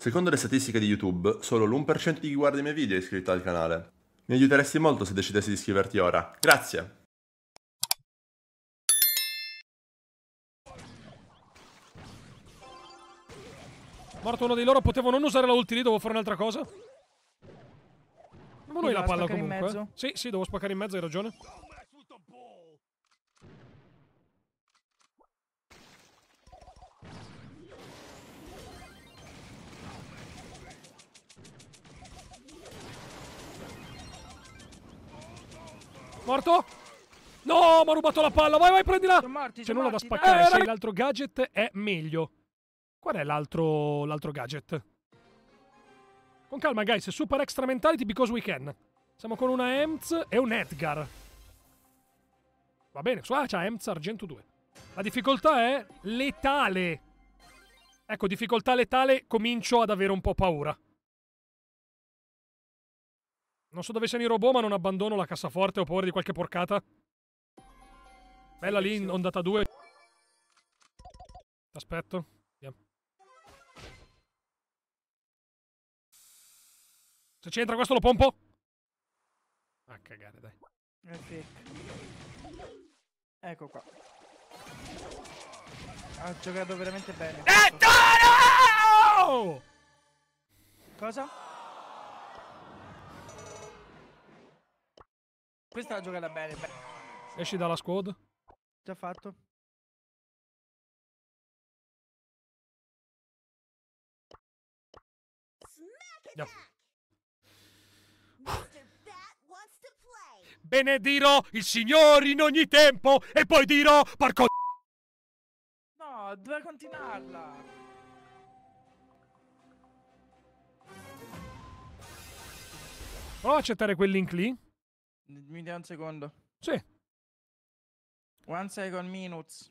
Secondo le statistiche di YouTube, solo l'1% di chi guarda i miei video è iscritto al canale. Mi aiuteresti molto se decidessi di iscriverti ora. Grazie! Morto uno di loro, potevo non usare la ulti lì, devo fare un'altra cosa. Ma lui la palla comunque. Eh? Sì, sì, devo spaccare in mezzo, hai ragione. Morto? No, mi ha rubato la palla. Vai, vai, prendila. C'è nulla da eh, spaccare. Eh, Se l'altro gadget è meglio. Qual è l'altro, l'altro gadget? Con calma, guys. Super extra mentality because we can. Siamo con una Emz e un Edgar. Va bene. Ah, c'ha Emz Argento 2. La difficoltà è letale. Ecco, difficoltà letale comincio ad avere un po' paura. Non so dove siano i robot, ma non abbandono la cassaforte. Ho paura di qualche porcata. Bella lì, ondata 2. Aspetto. Yeah. Se c'entra questo lo pompo. Ah, cagare, dai. Eh Ecco qua. Ha giocato veramente bene. E eh, no! Cosa? Questa la giocata bene, bene. Esci dalla squad. Già fatto. Yeah. Benedirò il Signore in ogni tempo e poi dirò parco... No, doveva continuarla. Provo a accettare quel link lì. Mi dai un secondo. Sì. One second minutes.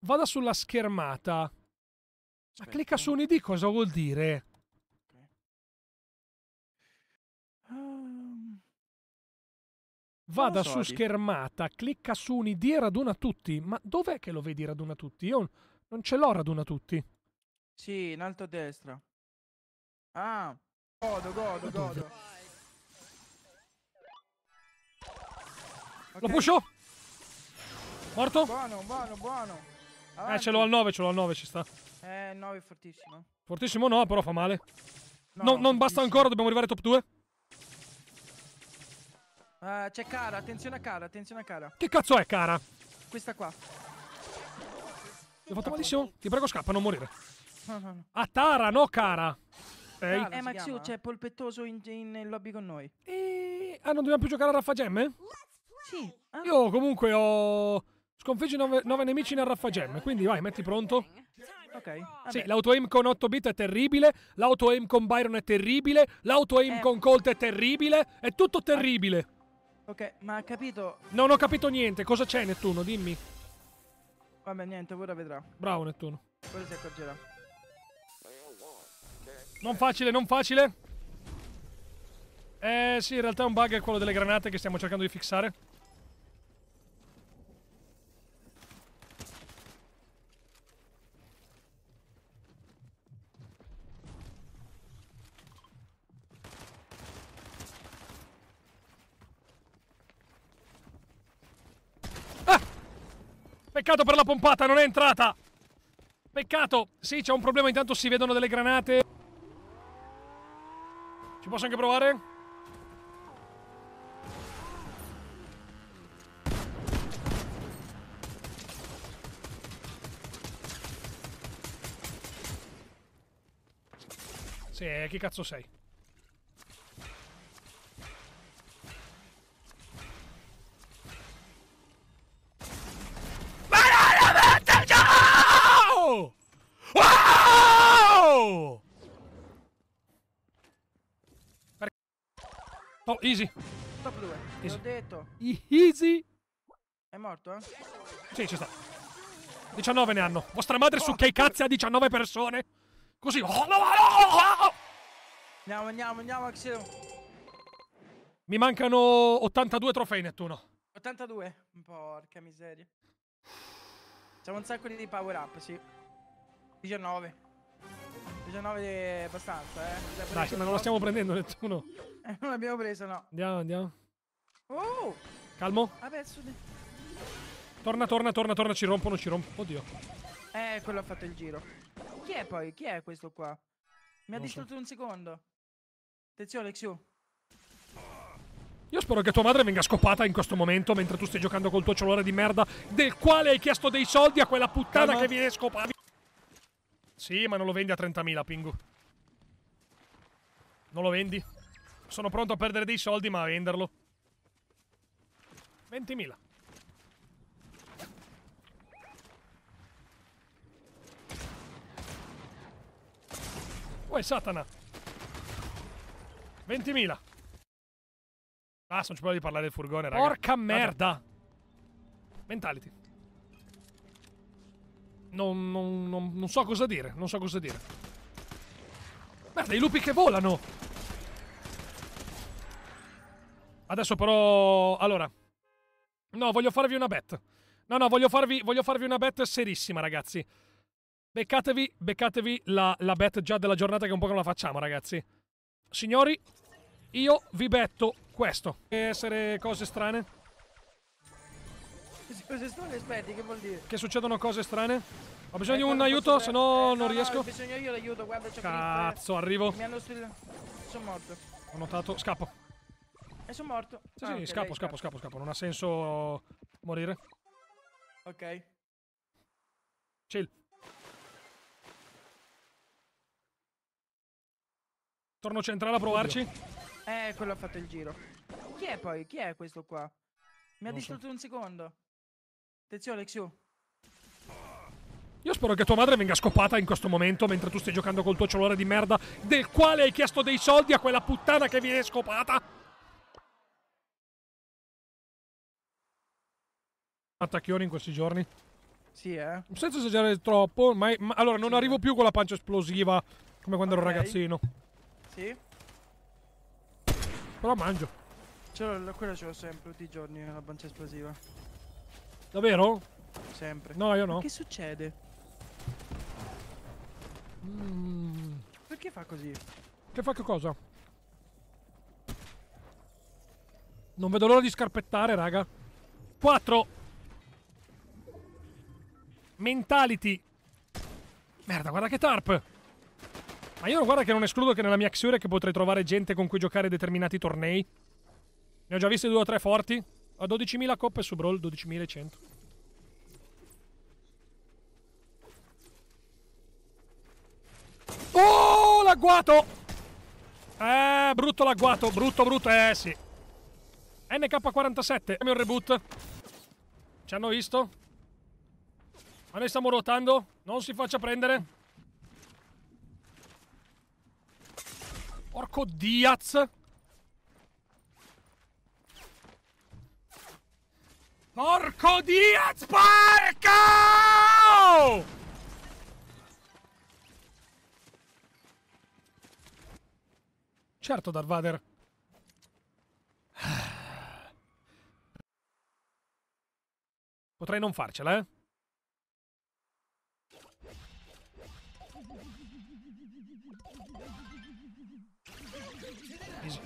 Vada sulla schermata. Aspetta. Clicca su un ID, cosa vuol dire? Um, Vada so, su di. schermata, clicca su un ID e raduna tutti. Ma dov'è che lo vedi raduna tutti? Io non ce l'ho raduna tutti. Sì, in alto a destra. Ah, godo, godo, godo. Okay. Lo pusho? Morto? Buono, buono, buono. Avanti. Eh, ce l'ho al 9, ce l'ho al 9, ci sta. Eh, 9 fortissimo. Fortissimo no, però fa male. No, no non basta ancora, dobbiamo arrivare top 2. Uh, eh, c'è Cara, attenzione a Cara, attenzione a Cara. Che cazzo è Cara? Questa qua. Ti ho fatto malissimo? Ti prego scappa, non morire. No, no, no. Ah, Tara, no Cara. Ehi. eh, Maxiu, c'è Polpettoso in, in, in, lobby con noi. E... Ah, non dobbiamo più giocare a Raffa Gemme? Let's sì. Ah. Io comunque ho... Sconfiggi 9 nemici nel Raffa Gem, quindi vai, metti pronto. Ok. Vabbè. Sì, l'auto-aim con 8 bit è terribile, l'auto-aim con Byron è terribile, l'auto-aim eh. con Colt è terribile, è tutto ah. terribile. Ok, ma ha capito... Non ho capito niente, cosa c'è Nettuno, dimmi. Vabbè, niente, ora vedrà. Bravo Nettuno. Poi si accorgerà. Non facile, non facile. Eh sì, in realtà un bug è quello delle granate che stiamo cercando di fissare. Peccato per la pompata, non è entrata! Peccato! Sì, c'è un problema, intanto si vedono delle granate. Ci posso anche provare? Sì, eh, chi cazzo sei? Oh, easy. Top 2. L'ho detto. Easy. È morto, eh? Sì, ci sta. 19 ne hanno. Vostra madre oh, su che cazzo ha 19 persone? Così. Oh, no, no, no, andiamo, andiamo, andiamo, Axel. Mi mancano 82 trofei, Nettuno. 82? Porca miseria. Siamo un sacco di power up, sì. 19. 19 abbastanza, eh. Cioè, Dai, ma non lo stiamo prendendo nessuno. Eh, non l'abbiamo preso, no. Andiamo, andiamo. Oh! Calmo. Vabbè, su... Torna, torna, torna, torna, ci rompono, ci rompono. Oddio. Eh, quello ha fatto il giro. Chi è poi? Chi è questo qua? Mi non ha distrutto so. un secondo. Attenzione, Xiu. Io spero che tua madre venga scopata in questo momento mentre tu stai giocando col tuo cellulare di merda del quale hai chiesto dei soldi a quella puttana Calma. che viene scopata. Sì, ma non lo vendi a 30.000, Pingu. Non lo vendi? Sono pronto a perdere dei soldi, ma a venderlo. 20.000. Uè, satana. 20.000. Ah, non ci provo parlare del furgone, raga. Porca merda. Mentality. Non, non, non, non so cosa dire, non so cosa dire. Merda, i lupi che volano! Adesso però... Allora. No, voglio farvi una bet. No, no, voglio farvi, voglio farvi una bet serissima, ragazzi. Beccatevi, beccatevi la, la, bet già della giornata che un po' non la facciamo, ragazzi. Signori, io vi betto questo. Che essere cose strane. Cose strane, aspetti, che vuol dire? Che succedono cose strane? Ho bisogno di un aiuto, se no non riesco. ho bisogno io l'aiuto, guarda, c'è Cazzo, arrivo. Mi hanno sul... Sono morto. Ho notato, scappo. E eh, sono morto. Sì, ah, sì, okay, scappo, dai, scappo, scappo, scappo. Non ha senso morire. Ok. Chill. Torno centrale a provarci. Oddio. Eh, quello ha fatto il giro. Chi è poi? Chi è questo qua? Mi non ha distrutto so. un secondo. Attenzione, Xiu. Io spero che tua madre venga scopata in questo momento mentre tu stai giocando col tuo cellulare di merda del quale hai chiesto dei soldi a quella puttana che viene scopata. Attacchioni in questi giorni? Sì, eh. Senza esagerare troppo, ma, ma allora non sì. arrivo più con la pancia esplosiva come quando okay. ero ragazzino. Sì. Però mangio. quella ce l'ho sempre tutti i giorni, la pancia esplosiva. Davvero? Sempre. No, io no. Ma che succede? Mm. Perché fa così? Che fa che cosa? Non vedo l'ora di scarpettare, raga. 4. Mentality. Merda, guarda che tarp. Ma io guarda che non escludo che nella mia Xure che potrei trovare gente con cui giocare determinati tornei. Ne ho già visti due o tre forti. Ho 12.000 coppe su Brawl, 12.100. Oh, l'agguato! Eh, brutto l'agguato, brutto, brutto, eh sì. NK47, camion reboot. Ci hanno visto? Ma noi stiamo ruotando, non si faccia prendere. Porco Diaz! Porco Diaz, porco! Oh! Certo, Darth Vader. Potrei non farcela, eh? Easy.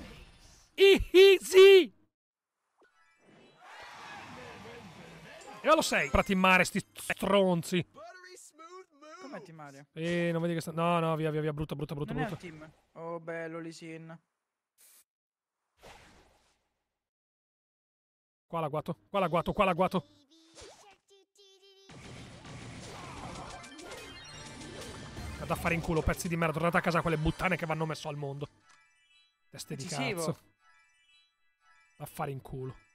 Easy! E lo sei, pratimare sti stronzi. Come Mario? Eh, non vedi che sta... No, no, via, via, via, brutto, brutto, brutto, non brutto. team. Oh, bello, Lisin. Qua la qua la qua la guato. fare in culo, pezzi di merda. Tornate a casa quelle buttane che vanno messo al mondo. Teste di cazzo. Vado a fare in culo.